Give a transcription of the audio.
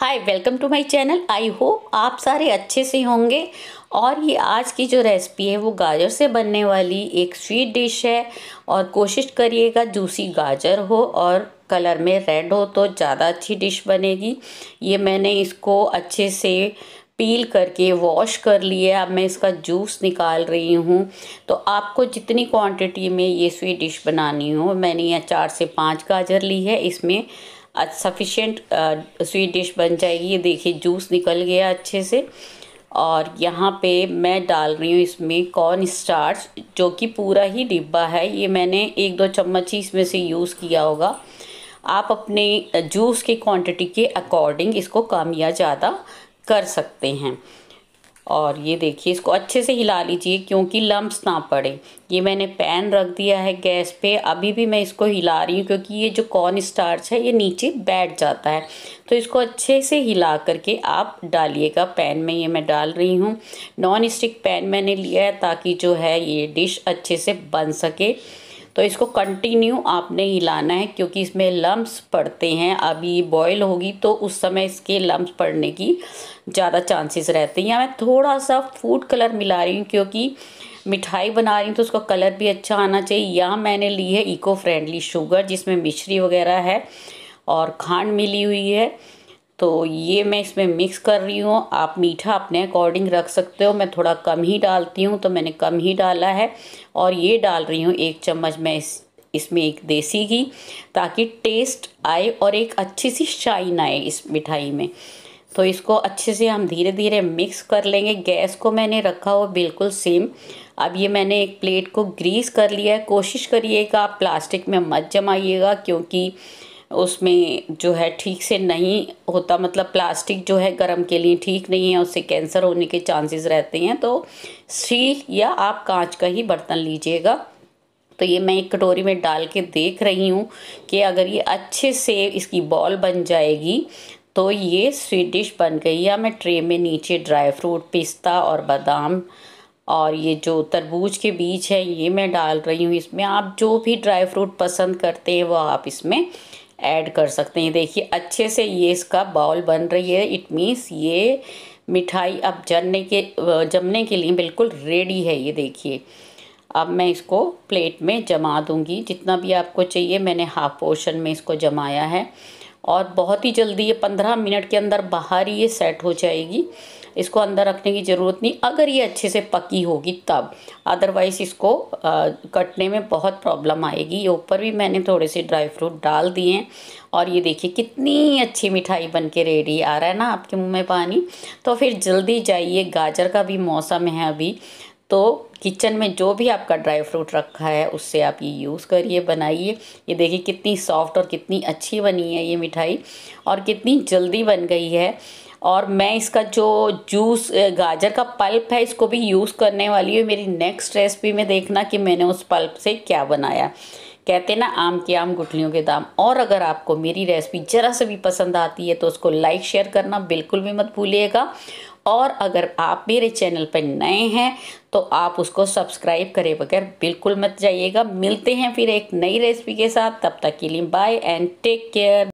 hi welcome to my channel I hope आप सारे अच्छे से होंगे और ये आज की जो रेसिपी है वो गाजर से बनने वाली एक स्वीट डिश है और कोशिश करिएगा जूसी गाजर हो और कलर में रेड हो तो ज़्यादा अच्छी डिश बनेगी ये मैंने इसको अच्छे से पील करके वॉश कर लिए अब मैं इसका जूस निकाल रही हूँ तो आपको जितनी क्वांटिटी में ये स्वीट डिश बनानी हो मैंने यहाँ चार से पाँच गाजर ली है इसमें आज सफिशेंट स्वीट डिश बन जाएगी ये देखिए जूस निकल गया अच्छे से और यहाँ पे मैं डाल रही हूँ इसमें कॉर्न स्टार्च जो कि पूरा ही डिब्बा है ये मैंने एक दो चम्मच ही इसमें से यूज़ किया होगा आप अपने जूस के क्वांटिटी के अकॉर्डिंग इसको कम या ज़्यादा कर सकते हैं और ये देखिए इसको अच्छे से हिला लीजिए क्योंकि लम्ब्स ना पड़े ये मैंने पैन रख दिया है गैस पे अभी भी मैं इसको हिला रही हूँ क्योंकि ये जो कॉर्न स्टार्च है ये नीचे बैठ जाता है तो इसको अच्छे से हिला करके आप डालिएगा पैन में ये मैं डाल रही हूँ नॉन स्टिक पैन मैंने लिया है ताकि जो है ये डिश अच्छे से बन सके तो इसको कंटिन्यू आपने हिलाना है क्योंकि इसमें लम्ब्स पड़ते हैं अभी बॉयल होगी तो उस समय इसके लम्ब्स पड़ने की ज़्यादा चांसेस रहते हैं या मैं थोड़ा सा फूड कलर मिला रही हूँ क्योंकि मिठाई बना रही हूँ तो उसका कलर भी अच्छा आना चाहिए या मैंने ली है इको फ्रेंडली शुगर जिसमें मिश्री वगैरह है और खांड मिली हुई है तो ये मैं इसमें मिक्स कर रही हूँ आप मीठा अपने अकॉर्डिंग रख सकते हो मैं थोड़ा कम ही डालती हूँ तो मैंने कम ही डाला है और ये डाल रही हूँ एक चम्मच मैं इस इसमें एक देसी घी ताकि टेस्ट आए और एक अच्छी सी शाइन आए इस मिठाई में तो इसको अच्छे से हम धीरे धीरे मिक्स कर लेंगे गैस को मैंने रखा हुआ बिल्कुल सेम अब ये मैंने एक प्लेट को ग्रीस कर लिया है कोशिश करिएगा आप प्लास्टिक में मत जमाइएगा क्योंकि उसमें जो है ठीक से नहीं होता मतलब प्लास्टिक जो है गर्म के लिए ठीक नहीं है उससे कैंसर होने के चांसेस रहते हैं तो स्टील या आप कांच का ही बर्तन लीजिएगा तो ये मैं एक कटोरी में डाल के देख रही हूँ कि अगर ये अच्छे से इसकी बॉल बन जाएगी तो ये स्वीट डिश बन गई या मैं ट्रे में नीचे ड्राई फ्रूट पिस्ता और बादाम और ये जो तरबूज के बीज है ये मैं डाल रही हूँ इसमें आप जो भी ड्राई फ्रूट पसंद करते हैं वो आप इसमें ऐड कर सकते हैं देखिए अच्छे से ये इसका बाउल बन रही है इट मीन्स ये मिठाई अब जमने के जमने के लिए बिल्कुल रेडी है ये देखिए अब मैं इसको प्लेट में जमा दूंगी जितना भी आपको चाहिए मैंने हाफ पोर्शन में इसको जमाया है और बहुत ही जल्दी ये पंद्रह मिनट के अंदर बाहर ही ये सेट हो जाएगी इसको अंदर रखने की ज़रूरत नहीं अगर ये अच्छे से पकी होगी तब अदरवाइज़ इसको आ, कटने में बहुत प्रॉब्लम आएगी ये ऊपर भी मैंने थोड़े से ड्राई फ्रूट डाल दिए हैं और ये देखिए कितनी अच्छी मिठाई बन के रेडी आ रहा है ना आपके मुंह में पानी तो फिर जल्दी जाइए गाजर का भी मौसम है अभी तो किचन में जो भी आपका ड्राई फ्रूट रखा है उससे आप ये यूज़ करिए बनाइए ये देखिए कितनी सॉफ्ट और कितनी अच्छी बनी है ये मिठाई और कितनी जल्दी बन गई है और मैं इसका जो जूस गाजर का पल्प है इसको भी यूज़ करने वाली हूँ मेरी नेक्स्ट रेसिपी में देखना कि मैंने उस पल्प से क्या बनाया कहते ना आम के आम गुटलियों के दाम और अगर आपको मेरी रेसिपी ज़रा से भी पसंद आती है तो उसको लाइक शेयर करना बिल्कुल भी मत भूलिएगा और अगर आप मेरे चैनल पर नए हैं तो आप उसको सब्सक्राइब करें बगैर बिल्कुल मत जाइएगा मिलते हैं फिर एक नई रेसिपी के साथ तब तक के लिए बाय एंड टेक केयर